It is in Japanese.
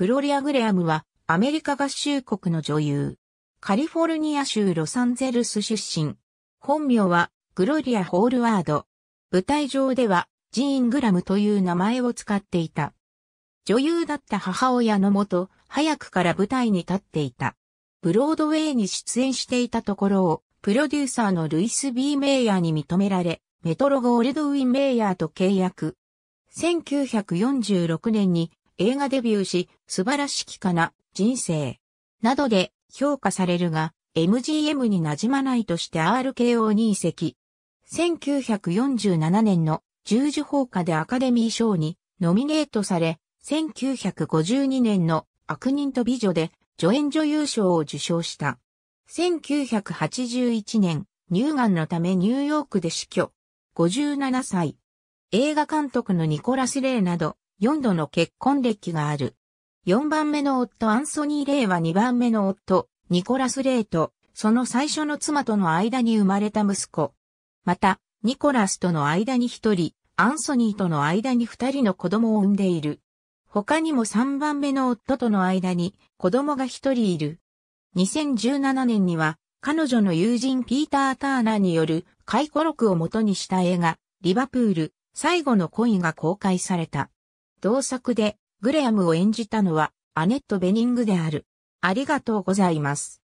グロリア・グレアムはアメリカ合衆国の女優。カリフォルニア州ロサンゼルス出身。本名はグロリア・ホールワード。舞台上ではジーン・グラムという名前を使っていた。女優だった母親のもと、早くから舞台に立っていた。ブロードウェイに出演していたところを、プロデューサーのルイス・ビー・メイヤーに認められ、メトロゴールドウィン・メイヤーと契約。1946年に映画デビューし、素晴らしきかな、人生、などで評価されるが、MGM に馴染まないとして RKO に移籍。1947年の十字砲火でアカデミー賞にノミネートされ、1952年の悪人と美女で助演女優賞を受賞した。1981年、乳がんのためニューヨークで死去。57歳。映画監督のニコラス・レイなど、4度の結婚歴がある。4番目の夫アンソニー・レイは2番目の夫、ニコラス・レイと、その最初の妻との間に生まれた息子。また、ニコラスとの間に1人、アンソニーとの間に2人の子供を産んでいる。他にも3番目の夫との間に子供が1人いる。2017年には、彼女の友人ピーター・ターナーによる回顧録を元にした映画、リバプール、最後の恋が公開された。同作でグレアムを演じたのはアネット・ベニングである。ありがとうございます。